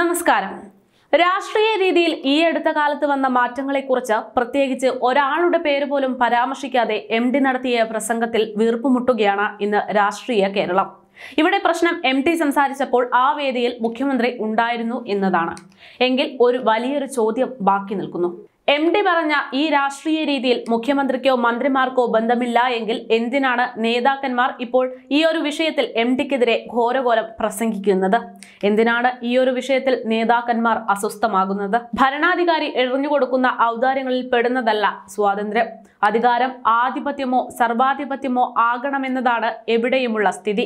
നമസ്കാരം രാഷ്ട്രീയ രീതിയിൽ ഈ അടുത്ത കാലത്ത് വന്ന മാറ്റങ്ങളെക്കുറിച്ച് പ്രത്യേകിച്ച് ഒരാളുടെ പേര് പോലും പരാമർശിക്കാതെ എം ഡി നടത്തിയ പ്രസംഗത്തിൽ വീർപ്പുമുട്ടുകയാണ് ഇന്ന് രാഷ്ട്രീയ കേരളം ഇവിടെ പ്രശ്നം എം ടി സംസാരിച്ചപ്പോൾ ആ വേദിയിൽ മുഖ്യമന്ത്രി ഉണ്ടായിരുന്നു എന്നതാണ് എങ്കിൽ ഒരു വലിയൊരു ചോദ്യം ബാക്കി നിൽക്കുന്നു എം ഡി പറഞ്ഞ ഈ രാഷ്ട്രീയ രീതിയിൽ മുഖ്യമന്ത്രിക്കോ മന്ത്രിമാർക്കോ ബന്ധമില്ല എങ്കിൽ എന്തിനാണ് നേതാക്കന്മാർ ഇപ്പോൾ ഈ ഒരു വിഷയത്തിൽ എം ഡിക്കെതിരെ ഘോരഘോരം പ്രസംഗിക്കുന്നത് എന്തിനാണ് ഈ ഒരു വിഷയത്തിൽ നേതാക്കന്മാർ അസ്വസ്ഥമാകുന്നത് ഭരണാധികാരി എറിഞ്ഞുകൊടുക്കുന്ന ഔദാര്യങ്ങളിൽ പെടുന്നതല്ല സ്വാതന്ത്ര്യം അധികാരം ആധിപത്യമോ സർവാധിപത്യമോ ആകണമെന്നതാണ് എവിടെയുമുള്ള സ്ഥിതി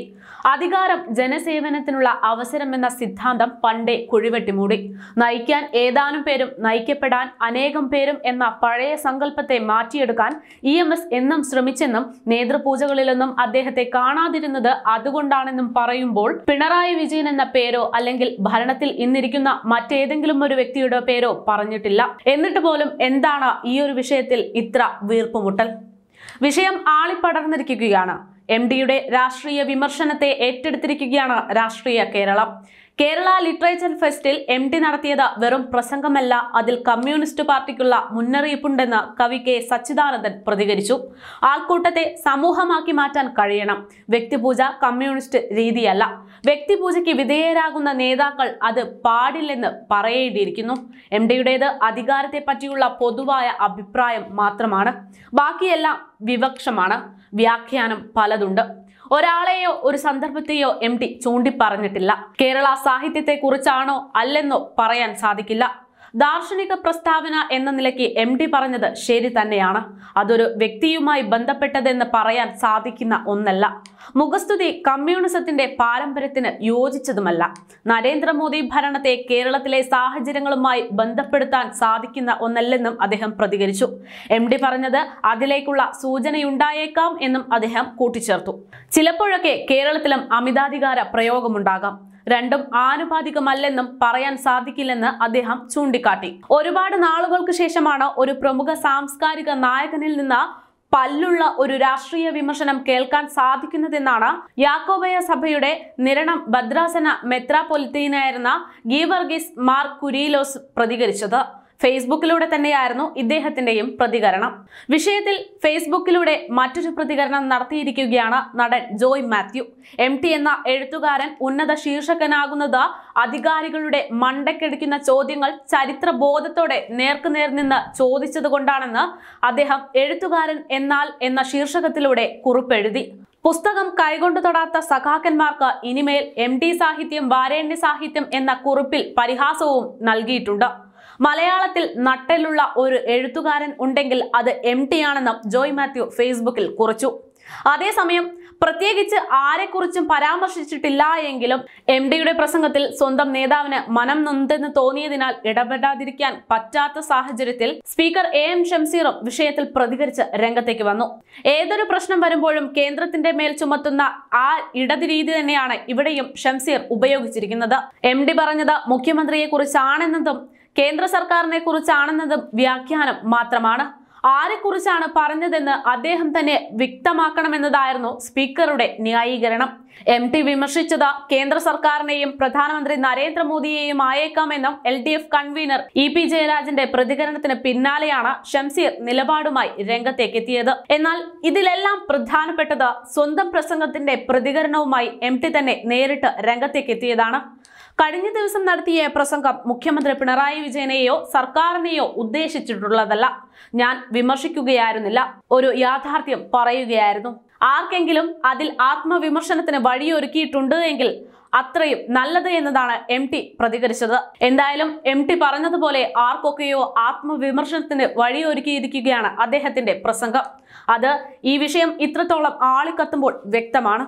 അധികാരം ജനസേവനത്തിനുള്ള അവസരമെന്ന സിദ്ധാന്തം പണ്ടേ കുഴിവെട്ടിമൂടി നയിക്കാൻ ഏതാനും പേരും നയിക്കപ്പെടാൻ അനേകം പേരും എന്ന പഴയ സങ്കല്പത്തെ മാറ്റിയെടുക്കാൻ ഇ എം എസ് എന്നും ശ്രമിച്ചെന്നും നേതൃപൂജകളിലൊന്നും അദ്ദേഹത്തെ കാണാതിരുന്നത് അതുകൊണ്ടാണെന്നും പറയുമ്പോൾ പിണറായി വിജയൻ എന്ന പേരോ അല്ലെങ്കിൽ ഭരണത്തിൽ ഇന്നിരിക്കുന്ന മറ്റേതെങ്കിലും ഒരു വ്യക്തിയുടെ പേരോ പറഞ്ഞിട്ടില്ല എന്നിട്ട് പോലും എന്താണ് ഈ ഒരു വിഷയത്തിൽ ഇത്ര വീർപ്പുമുട്ടൽ വിഷയം ആളിപ്പടർന്നിരിക്കുകയാണ് എം ഡിയുടെ രാഷ്ട്രീയ വിമർശനത്തെ ഏറ്റെടുത്തിരിക്കുകയാണ് രാഷ്ട്രീയ കേരളം കേരള ലിറ്ററേച്ചർ ഫെസ്റ്റിൽ എം ടി നടത്തിയത് വെറും പ്രസംഗമല്ല അതിൽ കമ്മ്യൂണിസ്റ്റ് പാർട്ടിക്കുള്ള മുന്നറിയിപ്പുണ്ടെന്ന് കവി കെ സച്ചിദാനന്ദൻ പ്രതികരിച്ചു ആൾക്കൂട്ടത്തെ സമൂഹമാക്കി മാറ്റാൻ കഴിയണം വ്യക്തിപൂജ കമ്മ്യൂണിസ്റ്റ് രീതിയല്ല വ്യക്തിപൂജയ്ക്ക് വിധേയരാകുന്ന നേതാക്കൾ അത് പാടില്ലെന്ന് പറയേണ്ടിയിരിക്കുന്നു എം ഡിയുടേത് അധികാരത്തെ പറ്റിയുള്ള പൊതുവായ അഭിപ്രായം മാത്രമാണ് ബാക്കിയെല്ലാം വിവക്ഷമാണ് വ്യാഖ്യാനം പലതുണ്ട് ഒരാളെയോ ഒരു സന്ദർഭത്തെയോ എം ടി ചൂണ്ടിപ്പറഞ്ഞിട്ടില്ല കേരള സാഹിത്യത്തെക്കുറിച്ചാണോ അല്ലെന്നോ പറയാൻ സാധിക്കില്ല ദാർശനിക പ്രസ്താവന എന്ന നിലയ്ക്ക് എം ഡി പറഞ്ഞത് ശരി തന്നെയാണ് അതൊരു വ്യക്തിയുമായി ബന്ധപ്പെട്ടതെന്ന് പറയാൻ സാധിക്കുന്ന ഒന്നല്ല മുഖസ്തുതി കമ്മ്യൂണിസത്തിന്റെ പാരമ്പര്യത്തിന് യോജിച്ചതുമല്ല നരേന്ദ്രമോദി ഭരണത്തെ കേരളത്തിലെ സാഹചര്യങ്ങളുമായി ബന്ധപ്പെടുത്താൻ സാധിക്കുന്ന ഒന്നല്ലെന്നും അദ്ദേഹം പ്രതികരിച്ചു എം ഡി പറഞ്ഞത് അതിലേക്കുള്ള സൂചനയുണ്ടായേക്കാം എന്നും അദ്ദേഹം കൂട്ടിച്ചേർത്തു ചിലപ്പോഴൊക്കെ കേരളത്തിലും അമിതാധികാര പ്രയോഗമുണ്ടാകാം രണ്ടും ആനുപാതികമല്ലെന്നും പറയാൻ സാധിക്കില്ലെന്ന് അദ്ദേഹം ചൂണ്ടിക്കാട്ടി ഒരുപാട് നാളുകൾക്ക് ശേഷമാണ് ഒരു പ്രമുഖ സാംസ്കാരിക നായകനിൽ നിന്ന് പല്ലുള്ള ഒരു രാഷ്ട്രീയ വിമർശനം കേൾക്കാൻ സാധിക്കുന്നതെന്നാണ് യാക്കോബയ സഭയുടെ നിരണം ഭദ്രാസന മെത്രാപൊലിത്തീനായിരുന്ന ഗീവർഗീസ് മാർ കുരീലോസ് പ്രതികരിച്ചത് ഫേസ്ബുക്കിലൂടെ തന്നെയായിരുന്നു ഇദ്ദേഹത്തിന്റെയും പ്രതികരണം വിഷയത്തിൽ ഫേസ്ബുക്കിലൂടെ മറ്റൊരു പ്രതികരണം നടത്തിയിരിക്കുകയാണ് നടൻ ജോയ് മാത്യു എം എന്ന എഴുത്തുകാരൻ ഉന്നത ശീർഷകനാകുന്നത് അധികാരികളുടെ മണ്ടക്കെടുക്കുന്ന ചോദ്യങ്ങൾ ചരിത്ര ബോധത്തോടെ നേർക്കുനേർ നിന്ന് ചോദിച്ചതുകൊണ്ടാണെന്ന് അദ്ദേഹം എഴുത്തുകാരൻ എന്നാൽ എന്ന ശീർഷകത്തിലൂടെ കുറിപ്പെഴുതി പുസ്തകം കൈകൊണ്ടു തൊടാത്ത സഖാക്കന്മാർക്ക് ഇനിമേൽ എം സാഹിത്യം വാരേണ്യ സാഹിത്യം എന്ന കുറിപ്പിൽ പരിഹാസവും നൽകിയിട്ടുണ്ട് മലയാളത്തിൽ നട്ടലുള്ള ഒരു എഴുത്തുകാരൻ ഉണ്ടെങ്കിൽ അത് എം ടി ആണെന്നും ജോയ് മാത്യു ഫേസ്ബുക്കിൽ കുറിച്ചു അതേസമയം പ്രത്യേകിച്ച് ആരെക്കുറിച്ചും പരാമർശിച്ചിട്ടില്ല എങ്കിലും എം ഡിയുടെ പ്രസംഗത്തിൽ സ്വന്തം നേതാവിന് മനം നൊന്തെന്ന് തോന്നിയതിനാൽ ഇടപെടാതിരിക്കാൻ പറ്റാത്ത സാഹചര്യത്തിൽ സ്പീക്കർ എ എം ഷംസീറും വിഷയത്തിൽ പ്രതികരിച്ച് രംഗത്തേക്ക് വന്നു ഏതൊരു പ്രശ്നം വരുമ്പോഴും കേന്ദ്രത്തിന്റെ മേൽ ചുമത്തുന്ന ആ രീതി തന്നെയാണ് ഇവിടെയും ഷംസീർ ഉപയോഗിച്ചിരിക്കുന്നത് എം ഡി പറഞ്ഞത് മുഖ്യമന്ത്രിയെ കുറിച്ചാണെന്നതും കേന്ദ്ര സർക്കാരിനെ കുറിച്ചാണെന്നത് വ്യാഖ്യാനം മാത്രമാണ് ആരെക്കുറിച്ചാണ് പറഞ്ഞതെന്ന് അദ്ദേഹം തന്നെ വ്യക്തമാക്കണമെന്നതായിരുന്നു സ്പീക്കറുടെ ന്യായീകരണം എം ടി വിമർശിച്ചത് കേന്ദ്ര സർക്കാരിനെയും പ്രധാനമന്ത്രി നരേന്ദ്രമോദിയെയും ആയേക്കാമെന്നും L D F convener E P ജയരാജന്റെ പ്രതികരണത്തിന് പിന്നാലെയാണ് ഷംസീർ നിലപാടുമായി രംഗത്തേക്കെത്തിയത് എന്നാൽ ഇതിലെല്ലാം പ്രധാനപ്പെട്ടത് സ്വന്തം പ്രസംഗത്തിന്റെ പ്രതികരണവുമായി എം ടി തന്നെ നേരിട്ട് രംഗത്തേക്കെത്തിയതാണ് കഴിഞ്ഞ ദിവസം നടത്തിയ പ്രസംഗം മുഖ്യമന്ത്രി പിണറായി വിജയനെയോ സർക്കാരിനെയോ ഉദ്ദേശിച്ചിട്ടുള്ളതല്ല ഞാൻ വിമർശിക്കുകയായിരുന്നില്ല ഒരു യാഥാർത്ഥ്യം പറയുകയായിരുന്നു ആർക്കെങ്കിലും അതിൽ ആത്മവിമർശനത്തിന് വഴിയൊരുക്കിയിട്ടുണ്ട് എങ്കിൽ അത്രയും നല്ലത് എന്നതാണ് എം ടി പ്രതികരിച്ചത് എന്തായാലും എം ടി പറഞ്ഞതുപോലെ ആർക്കൊക്കെയോ ആത്മവിമർശനത്തിന് വഴിയൊരുക്കിയിരിക്കുകയാണ് അദ്ദേഹത്തിന്റെ പ്രസംഗം അത് ഈ വിഷയം ഇത്രത്തോളം ആളിക്കത്തുമ്പോൾ വ്യക്തമാണ്